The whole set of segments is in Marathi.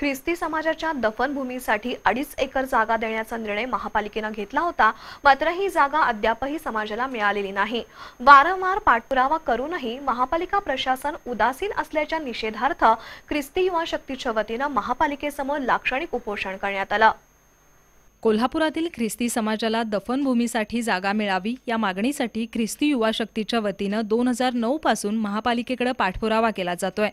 ख्रिस्ती समाजाच्या दफनभूमीसाठी अडीच एकर जागा देण्याचा निर्णय महापालिकेनं घेतला होता मात्र ही जागा अद्यापही समाजाला मिळालेली नाही वारंवार पाठपुरावा करूनही महापालिका प्रशासन उदासीन असल्याच्या निषेधार्थ ख्रिस्ती युवा शक्तीच्या वतीनं महापालिकेसमोर लाक्षणिक उपोषण करण्यात आलं कोल्हापुरातील ख्रिस्ती समाजाला दफनभूमीसाठी जागा मिळावी या मागणीसाठी ख्रिस्ती युवा शक्तीच्या वतीनं दोन हजार नऊ पासून महापालिकेकडे पाठपुरावा केला जातोय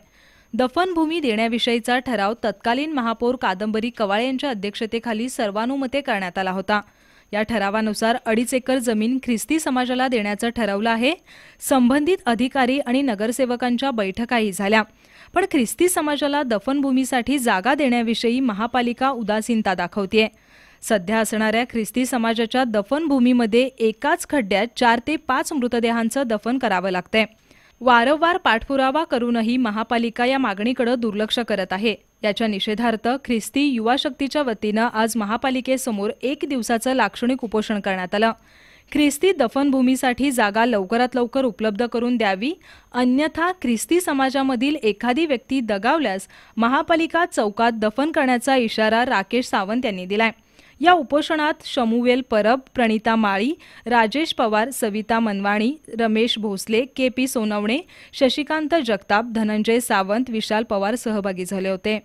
दफनभूमी देण्याविषयीचा ठराव तत्कालीन महापौर कादंबरी कवाळे यांच्या अध्यक्षतेखाली सर्वानुमते करण्यात आला होता या ठरावानुसार अडीच एकर जमीन ख्रिस्ती समाजाला देण्याचं ठरवलं आहे संबंधित अधिकारी आणि नगरसेवकांच्या बैठकाही झाल्या पण ख्रिस्ती समाजाला दफनभूमीसाठी जागा देण्याविषयी महापालिका उदासीनता दाखवते सध्या असणाऱ्या ख्रिस्ती समाजाच्या दफनभूमीमध्ये एकाच खड्ड्यात चार ते पाच मृतदेहांचं दफन करावं लागतंय वारंवार पाठपुरावा करूनही महापालिका या मागणीकडे दुर्लक्ष करत आहे याच्या निषेधार्थ ख्रिस्ती युवा शक्तीच्या वतीनं आज महापालिकेसमोर एक दिवसाचं लाक्षणिक उपोषण करण्यात आलं ख्रिस्ती दफनभूमीसाठी जागा लवकरात लवकर उपलब्ध करून द्यावी अन्यथा ख्रिस्ती समाजामधील एखादी व्यक्ती दगावल्यास महापालिका चौकात दफन करण्याचा इशारा राकेश सावंत यांनी दिलाय या उपोषणात शमुवेल परब प्रणिता माळी राजेश पवार सविता मनवाणी रमेश भोसले के पी सोनवणे शशिकांत जगताप धनंजय सावंत विशाल पवार सहभागी झाले होते